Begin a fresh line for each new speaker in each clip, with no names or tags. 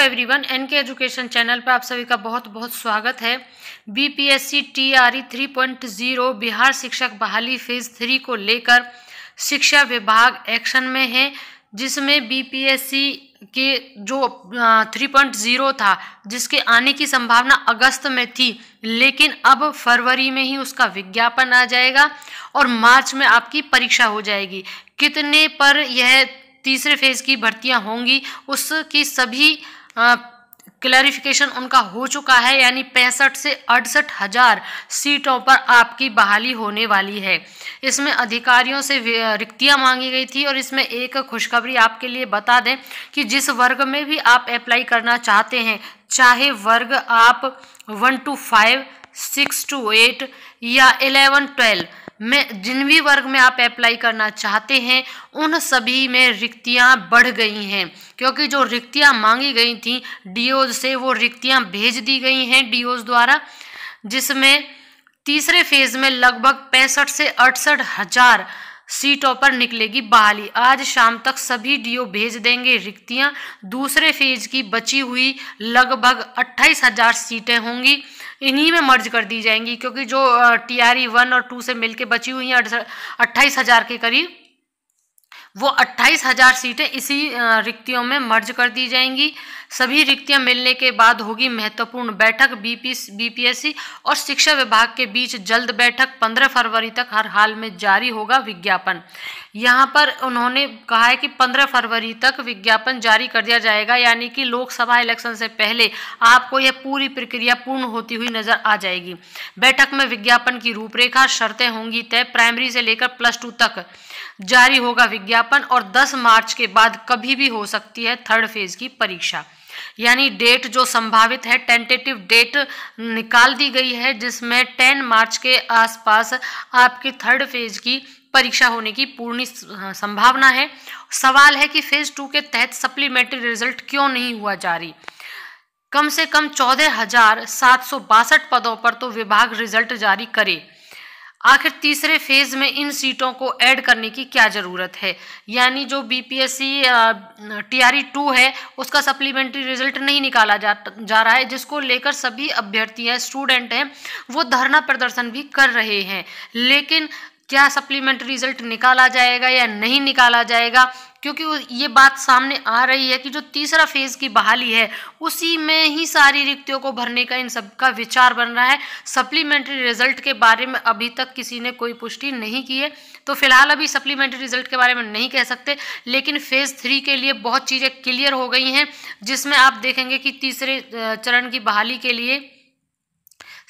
everyone N K education channel पर आप सभी का बहुत बहुत स्वागत है बीपीएससी टीआरई 3.0 बिहार शिक्षक बहाली फेज थ्री को लेकर शिक्षा विभाग एक्शन में है जिसमें बीपीएससी के जो 3.0 था जिसके आने की संभावना अगस्त में थी लेकिन अब फरवरी में ही उसका विज्ञापन आ जाएगा और मार्च में आपकी परीक्षा हो जाएगी कितने पर यह तीसरे फेज़ की भर्तियां होंगी उसकी सभी क्लैरिफिकेशन उनका हो चुका है यानी पैंसठ से अड़सठ हजार सीटों पर आपकी बहाली होने वाली है इसमें अधिकारियों से रिक्तियां मांगी गई थी और इसमें एक खुशखबरी आपके लिए बता दें कि जिस वर्ग में भी आप अप्लाई करना चाहते हैं चाहे वर्ग आप one two five six two eight या एलेवन ट्वेल्व में जिन भी वर्ग में आप अप्लाई करना चाहते हैं उन सभी में रिक्तियां बढ़ गई हैं क्योंकि जो रिक्तियां मांगी गई थी डीओज से वो रिक्तियां भेज दी गई हैं डीओज द्वारा जिसमें तीसरे फेज में लगभग पैंसठ से अड़सठ हजार सीटों पर निकलेगी बहाली आज शाम तक सभी डीओ भेज देंगे रिक्तियां दूसरे फेज की बची हुई लगभग अट्ठाईस हजार सीटें होंगी इन्हीं में मर्ज कर दी जाएंगी क्योंकि जो टी आर e वन और टू से मिलकर बची हुई हैं अट्ठाईस हज़ार के करीब वो अट्ठाईस हज़ार सीटें इसी रिक्तियों में मर्ज कर दी जाएंगी सभी रिक्तियां मिलने के बाद होगी महत्वपूर्ण बैठक बीपी बीपीएससी और शिक्षा विभाग के बीच जल्द बैठक 15 फरवरी तक हर हाल में जारी होगा विज्ञापन यहाँ पर उन्होंने कहा है कि 15 फरवरी तक विज्ञापन जारी कर दिया जाएगा यानी कि लोकसभा इलेक्शन से पहले आपको यह पूरी प्रक्रिया पूर्ण होती हुई नजर आ जाएगी बैठक में विज्ञापन की रूपरेखा शर्तें होंगी तय प्राइमरी से लेकर प्लस टू तक जारी होगा विज्ञापन और 10 मार्च के बाद कभी भी हो सकती है थर्ड फेज की परीक्षा यानी डेट जो संभावित है टेंटेटिव डेट निकाल दी गई है जिसमें टेन मार्च के आसपास आपकी थर्ड फेज की परीक्षा होने की पूर्ण संभावना है सवाल है कि फेज टू के तहत सप्लीमेंट्री रिजल्ट क्यों नहीं हुआ जारी कम से कम चौदह हजार सात सौ बासठ पदों पर तो विभाग रिजल्ट जारी करे आखिर तीसरे फेज में इन सीटों को ऐड करने की क्या ज़रूरत है यानी जो बीपीएससी टीआरई टू है उसका सप्लीमेंट्री रिजल्ट नहीं निकाला जा जा रहा है जिसको लेकर सभी अभ्यर्थी हैं स्टूडेंट हैं वो धरना प्रदर्शन भी कर रहे हैं लेकिन क्या सप्लीमेंट्री रिजल्ट निकाला जाएगा या नहीं निकाला जाएगा क्योंकि ये बात सामने आ रही है कि जो तीसरा फेज़ की बहाली है उसी में ही सारी रिक्तियों को भरने का इन सब का विचार बन रहा है सप्लीमेंट्री रिजल्ट के बारे में अभी तक किसी ने कोई पुष्टि नहीं की है तो फिलहाल अभी सप्लीमेंट्री रिजल्ट के बारे में नहीं कह सकते लेकिन फेज़ थ्री के लिए बहुत चीज़ें क्लियर हो गई हैं जिसमें आप देखेंगे कि तीसरे चरण की बहाली के लिए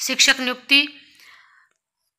शिक्षक नियुक्ति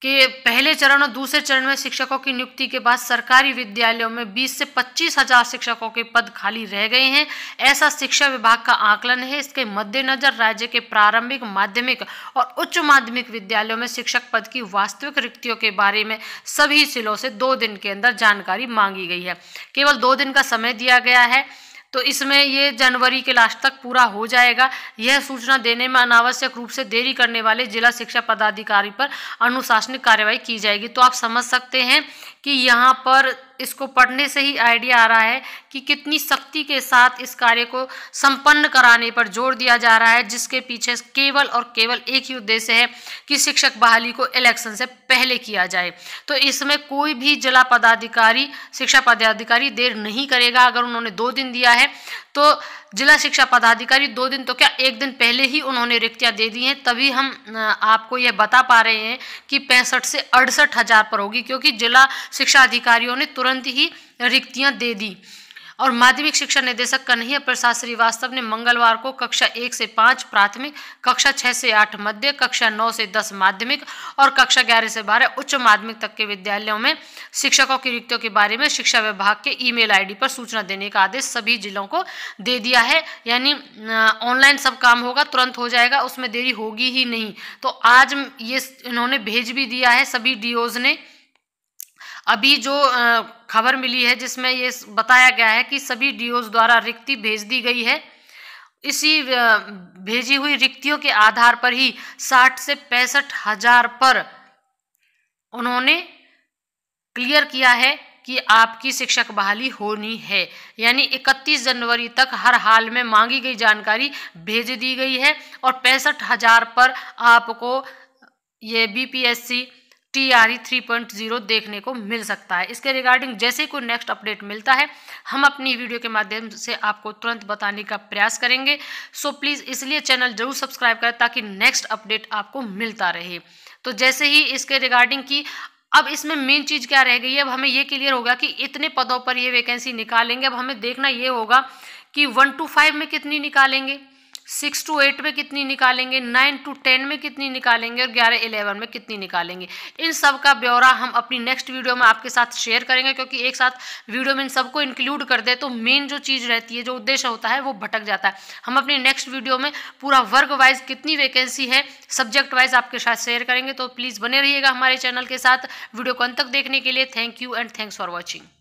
के पहले चरण और दूसरे चरण में शिक्षकों की नियुक्ति के बाद सरकारी विद्यालयों में 20 से पच्चीस हजार शिक्षकों के पद खाली रह गए हैं ऐसा शिक्षा विभाग का आकलन है इसके मद्देनजर राज्य के प्रारंभिक माध्यमिक और उच्च माध्यमिक विद्यालयों में शिक्षक पद की वास्तविक रिक्तियों के बारे में सभी जिलों से दो दिन के अंदर जानकारी मांगी गई है केवल दो दिन का समय दिया गया है तो इसमें ये जनवरी के लास्ट तक पूरा हो जाएगा यह सूचना देने में अनावश्यक रूप से देरी करने वाले जिला शिक्षा पदाधिकारी पर अनुशासनिक कार्यवाही की जाएगी तो आप समझ सकते हैं कि यहाँ पर इसको पढ़ने से ही आइडिया आ रहा है कि कितनी शक्ति के साथ इस कार्य को संपन्न कराने पर जोर दिया जा रहा है जिसके पीछे केवल और केवल एक ही उद्देश्य है कि शिक्षक बहाली को इलेक्शन से पहले किया जाए तो इसमें कोई भी जिला पदाधिकारी शिक्षा पदाधिकारी देर नहीं करेगा अगर उन्होंने दो दिन दिया है तो जिला शिक्षा पदाधिकारी दो दिन तो क्या एक दिन पहले ही उन्होंने रिक्तियाँ दे दी हैं तभी हम आपको यह बता पा रहे हैं कि पैंसठ से अड़सठ हज़ार पर होगी क्योंकि जिला शिक्षा अधिकारियों ने तुरंत ही रिक्तियाँ दे दी और माध्यमिक शिक्षा निदेशक कन्हैया प्रसाद श्रीवास्तव ने मंगलवार को कक्षा एक से पाँच प्राथमिक कक्षा छः से आठ मध्य कक्षा नौ से दस माध्यमिक और कक्षा ग्यारह से बारह उच्च माध्यमिक तक के विद्यालयों में शिक्षकों की रिक्तियों के बारे में शिक्षा विभाग के ई मेल पर सूचना देने का आदेश सभी जिलों को दे दिया है यानी ऑनलाइन सब काम होगा तुरंत हो जाएगा उसमें देरी होगी ही नहीं तो आज ये इन्होंने भेज भी दिया है सभी डीओज ने अभी जो खबर मिली है जिसमें ये बताया गया है कि सभी डीओज द्वारा रिक्ति भेज दी गई है इसी भेजी हुई रिक्तियों के आधार पर ही साठ से पैंसठ हजार पर उन्होंने क्लियर किया है कि आपकी शिक्षक बहाली होनी है यानी 31 जनवरी तक हर हाल में मांगी गई जानकारी भेज दी गई है और पैंसठ हजार पर आपको ये BPSC T R E three point zero देखने को मिल सकता है इसके रिगार्डिंग जैसे ही कोई नेक्स्ट अपडेट मिलता है हम अपनी वीडियो के माध्यम से आपको तुरंत बताने का प्रयास करेंगे सो प्लीज़ इसलिए चैनल जरूर सब्सक्राइब करें ताकि नेक्स्ट अपडेट आपको मिलता रहे तो जैसे ही इसके रिगार्डिंग की अब इसमें मेन चीज़ क्या रह गई है अब हमें ये क्लियर होगा कि इतने पदों पर ये वैकेंसी निकालेंगे अब हमें देखना ये होगा कि वन टू फाइव में कितनी निकालेंगे सिक्स टू एट में कितनी निकालेंगे नाइन टू टेन में कितनी निकालेंगे और ग्यारह इलेवन में कितनी निकालेंगे इन सब का ब्यौरा हम अपनी नेक्स्ट वीडियो में आपके साथ शेयर करेंगे क्योंकि एक साथ वीडियो में इन सबको इंक्लूड कर दे तो मेन जो चीज़ रहती है जो उद्देश्य होता है वो भटक जाता है हम अपनी नेक्स्ट वीडियो में पूरा वर्ग वाइज कितनी वैकेंसी है सब्जेक्ट वाइज आपके साथ शेयर करेंगे तो प्लीज़ बने रहिएगा हमारे चैनल के साथ वीडियो को अंत तक देखने के लिए thank you and thanks for watching